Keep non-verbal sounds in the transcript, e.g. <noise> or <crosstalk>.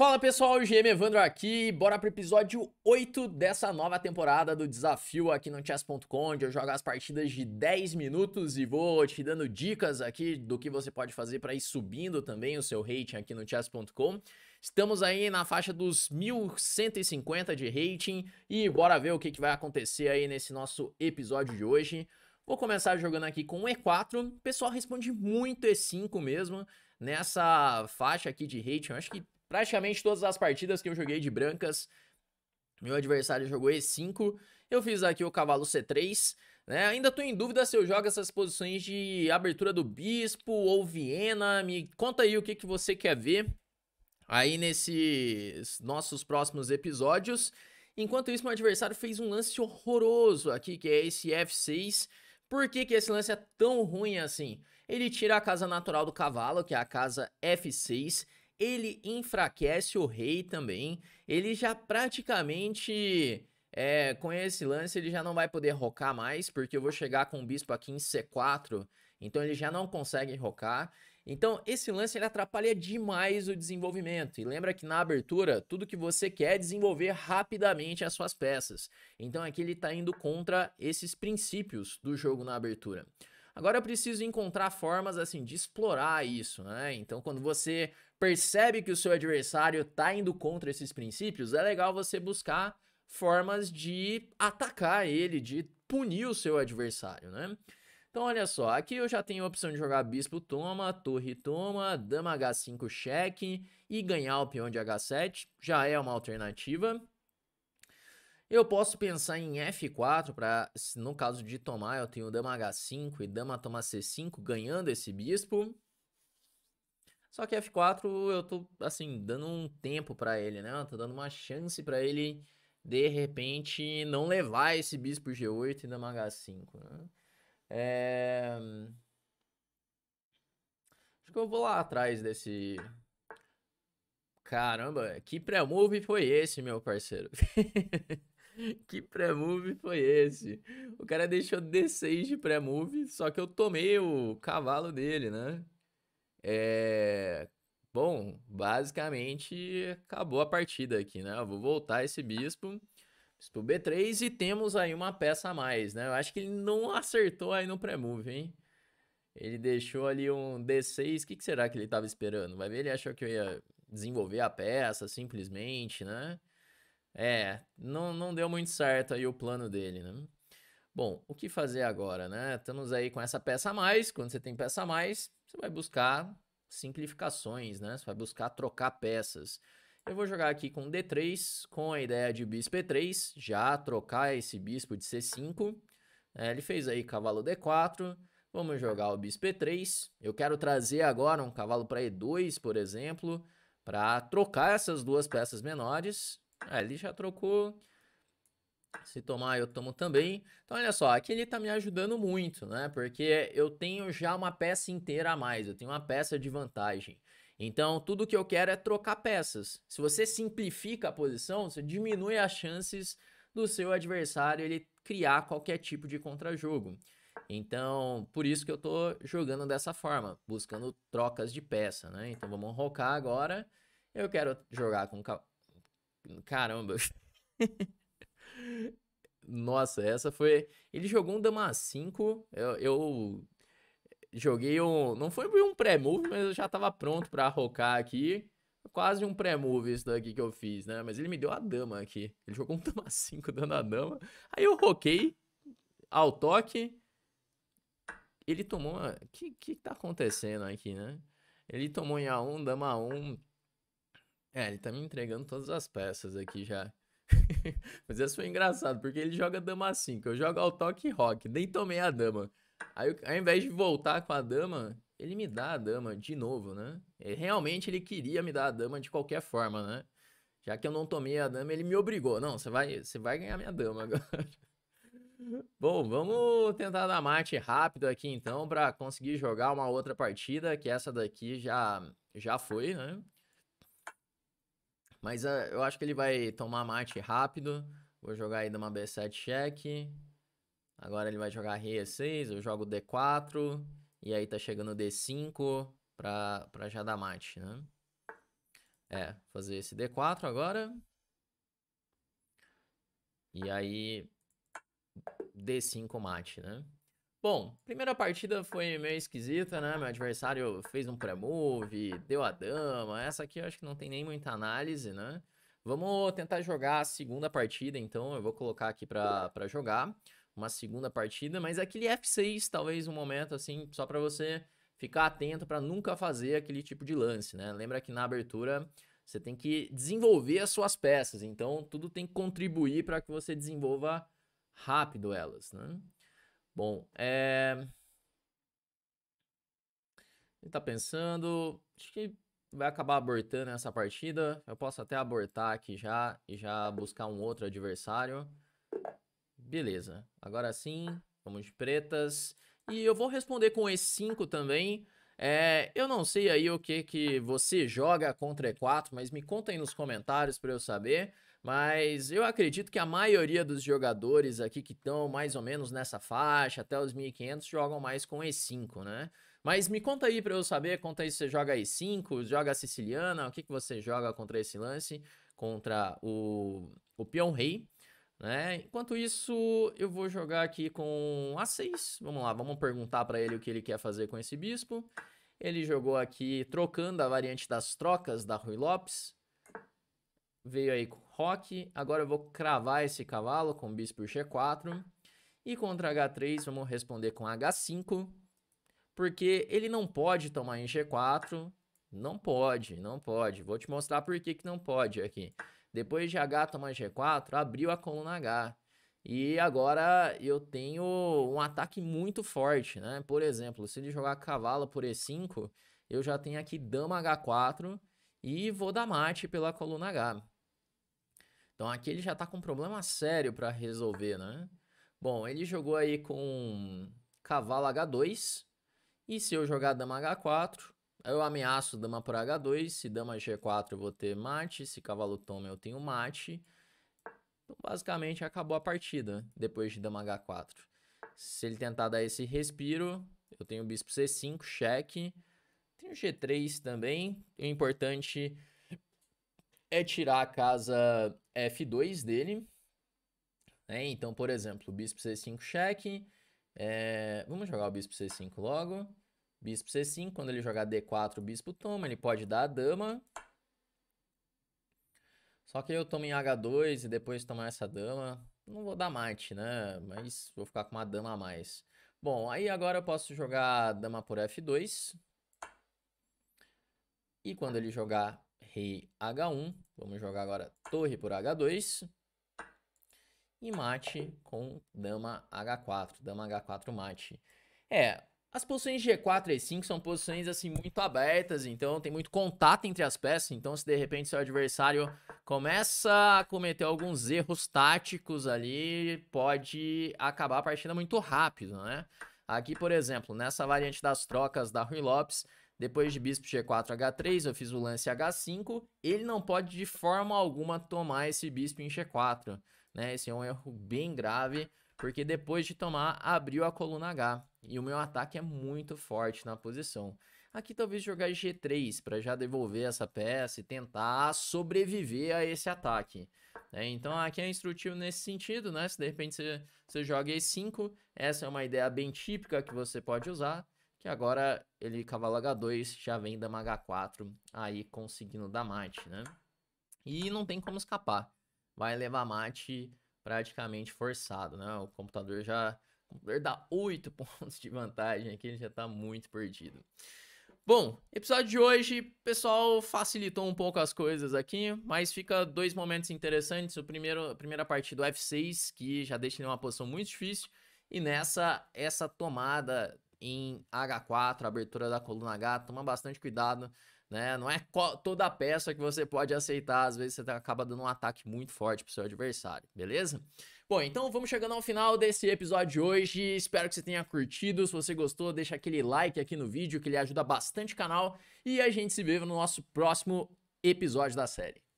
Fala pessoal, o GM Evandro aqui, bora pro episódio 8 dessa nova temporada do desafio aqui no chess.com, onde eu jogo as partidas de 10 minutos e vou te dando dicas aqui do que você pode fazer para ir subindo também o seu rating aqui no chess.com. Estamos aí na faixa dos 1150 de rating e bora ver o que, que vai acontecer aí nesse nosso episódio de hoje. Vou começar jogando aqui com E4. O pessoal responde muito E5 mesmo. Nessa faixa aqui de rating, eu acho que Praticamente todas as partidas que eu joguei de brancas, meu adversário jogou E5. Eu fiz aqui o cavalo C3. Né? Ainda estou em dúvida se eu jogo essas posições de abertura do bispo ou Viena. Me conta aí o que, que você quer ver aí nesses nossos próximos episódios. Enquanto isso, meu adversário fez um lance horroroso aqui, que é esse F6. Por que, que esse lance é tão ruim assim? Ele tira a casa natural do cavalo, que é a casa F6, ele enfraquece o rei também. Ele já praticamente. É, com esse lance ele já não vai poder rocar mais, porque eu vou chegar com o bispo aqui em C4, então ele já não consegue rocar. Então esse lance ele atrapalha demais o desenvolvimento. E lembra que na abertura, tudo que você quer é desenvolver rapidamente as suas peças. Então aqui ele está indo contra esses princípios do jogo na abertura. Agora eu preciso encontrar formas assim de explorar isso, né? Então quando você percebe que o seu adversário está indo contra esses princípios, é legal você buscar formas de atacar ele, de punir o seu adversário, né? Então, olha só, aqui eu já tenho a opção de jogar bispo toma, torre toma, dama h5 cheque e ganhar o peão de h7, já é uma alternativa. Eu posso pensar em F4 para, no caso de tomar, eu tenho dama h5 e dama toma c5 ganhando esse bispo. Só que F4 eu tô, assim, dando um tempo para ele, né? Eu tô dando uma chance para ele, de repente, não levar esse bispo G8 e dama H5, né? É... Acho que eu vou lá atrás desse... Caramba, que pré-move foi esse, meu parceiro? <laughs> que pré-move foi esse? O cara deixou D6 de pré-move, só que eu tomei o cavalo dele, né? É... Bom, basicamente acabou a partida aqui, né? Eu vou voltar esse bispo. Bispo B3 e temos aí uma peça a mais, né? Eu acho que ele não acertou aí no pré-move, hein? Ele deixou ali um D6. O que, que será que ele estava esperando? Vai ver, ele achou que eu ia desenvolver a peça simplesmente, né? É, não, não deu muito certo aí o plano dele, né? Bom, o que fazer agora, né? Estamos aí com essa peça a mais. Quando você tem peça a mais, você vai buscar simplificações, né? Você vai buscar trocar peças. Eu vou jogar aqui com D3, com a ideia de bispo E3, já trocar esse bispo de C5. É, ele fez aí cavalo D4, vamos jogar o bispo E3. Eu quero trazer agora um cavalo para E2, por exemplo, para trocar essas duas peças menores. É, ele já trocou, se tomar, eu tomo também. Então, olha só, aqui ele está me ajudando muito, né? Porque eu tenho já uma peça inteira a mais, eu tenho uma peça de vantagem. Então, tudo que eu quero é trocar peças. Se você simplifica a posição, você diminui as chances do seu adversário ele criar qualquer tipo de contrajogo. Então, por isso que eu estou jogando dessa forma, buscando trocas de peça, né? Então, vamos rocar agora. Eu quero jogar com... Caramba! <laughs> Nossa, essa foi. Ele jogou um Dama 5. Eu, eu joguei um. Não foi um pré-move, mas eu já tava pronto pra rocar aqui. Quase um pré-move isso daqui que eu fiz, né? Mas ele me deu a dama aqui. Ele jogou um dama 5 dando a dama. Aí eu roquei ao toque. Ele tomou. O que, que tá acontecendo aqui, né? Ele tomou em A1, dama 1. É, ele tá me entregando todas as peças aqui já. <laughs> Mas essa foi engraçado, porque ele joga dama 5, eu jogo ao toque rock, nem tomei a dama. Aí ao invés de voltar com a dama, ele me dá a dama de novo, né? Ele, é, realmente ele queria me dar a dama de qualquer forma, né? Já que eu não tomei a dama, ele me obrigou. Não, você vai, você vai ganhar minha dama agora. <laughs> Bom, vamos tentar dar mate rápido aqui então para conseguir jogar uma outra partida, que essa daqui já já foi, né? Mas uh, eu acho que ele vai tomar mate rápido. Vou jogar aí numa B7 cheque. Agora ele vai jogar rei E6, eu jogo D4. E aí tá chegando D5 pra, pra já dar mate, né? É, fazer esse D4 agora. E aí D5 mate, né? Bom, primeira partida foi meio esquisita, né? Meu adversário fez um pré-move, deu a dama. Essa aqui eu acho que não tem nem muita análise, né? Vamos tentar jogar a segunda partida, então. Eu vou colocar aqui para jogar uma segunda partida. Mas aquele F6, talvez um momento, assim, só para você ficar atento para nunca fazer aquele tipo de lance, né? Lembra que na abertura você tem que desenvolver as suas peças. Então, tudo tem que contribuir para que você desenvolva rápido elas, né? Bom, é. Eh, Ele tá pensando. Acho que vai acabar abortando essa partida. Eu posso até abortar aqui já e já buscar um outro adversário. Beleza. Agora sim, vamos de pretas. E eu vou responder com E5 também. É, eu não sei aí o que, que você joga contra E4, mas me conta aí nos comentários para eu saber. Mas eu acredito que a maioria dos jogadores aqui que estão mais ou menos nessa faixa, até os 1500, jogam mais com E5, né? Mas me conta aí para eu saber, conta aí se você joga E5, joga siciliana, o que, que você joga contra esse lance, contra o, o peão rei, né? Enquanto isso, eu vou jogar aqui com A6, vamos lá, vamos perguntar para ele o que ele quer fazer com esse bispo. Ele jogou aqui trocando a variante das trocas da Rui Lopes, veio aí com rock. Agora eu vou cravar esse cavalo com bis por g4. E contra h3 vamos responder com h5. Porque ele não pode tomar em g4. Não pode, não pode. Vou te mostrar por que, que não pode aqui. Depois de h tomar g4, abriu a coluna h. E agora eu tenho um ataque muito forte, né? Por exemplo, se ele jogar cavalo por e5, eu já tenho aqui dama h4 e vou dar mate pela coluna h. Então aqui ele já está com um problema sério para resolver, né? Bom, ele jogou aí com cavalo H2. E se eu jogar dama H4, eu ameaço dama por H2. Se dama G4 eu vou ter mate. Se cavalo toma eu tenho mate. Então basicamente acabou a partida depois de dama H4. Se ele tentar dar esse respiro, eu tenho bispo C5, cheque. Tenho G3 também. O importante é tirar a casa F2 dele. Né? Então, por exemplo, bispo C5 cheque. É... Vamos jogar o bispo C5 logo. Bispo C5, quando ele jogar D4, o bispo toma. Ele pode dar a dama. Só que eu tomo em H2 e depois tomar essa dama. Não vou dar mate, né? Mas vou ficar com uma dama a mais. Bom, aí agora eu posso jogar dama por F2. E quando ele jogar rei H1. Vamos jogar agora torre por H2. E mate com dama H4. Dama H4 mate. É, as posições G4 e E5 são posições assim muito abertas, então tem muito contato entre as peças, então se de repente seu adversário começa a cometer alguns erros táticos ali, pode acabar a partida muito rápido, né? Aqui, por exemplo, nessa variante das trocas da Rui Lopes, depois de bispo G4, H3, eu fiz o lance H5. Ele não pode de forma alguma tomar esse bispo em G4, né? Esse é um erro bem grave, porque depois de tomar, abriu a coluna H. E o meu ataque é muito forte na posição. Aqui talvez jogar G3 para já devolver essa peça e tentar sobreviver a esse ataque. É, então aqui é instrutivo nesse sentido, né? Se de repente você, você joga E5, essa é uma ideia bem típica que você pode usar que agora ele cavalo H2 já vem dama H4 aí conseguindo dar mate, né? E não tem como escapar. Vai levar mate praticamente forçado, né? O computador já o computador dá 8 <laughs> pontos de vantagem aqui, ele já tá muito perdido. Bom, episódio de hoje, pessoal, facilitou um pouco as coisas aqui, mas fica dois momentos interessantes. O primeiro, a primeira partida do F6, que já deixa ele em uma posição muito difícil, e nessa essa tomada em H4, abertura da coluna H, toma bastante cuidado, né? Não é toda a peça que você pode aceitar, às vezes você tá, acaba dando um ataque muito forte pro seu adversário, beleza? Bom, então vamos chegando ao final desse episódio de hoje, espero que você tenha curtido, se você gostou, deixa aquele like aqui no vídeo que ele ajuda bastante o canal e a gente se vê no nosso próximo episódio da série.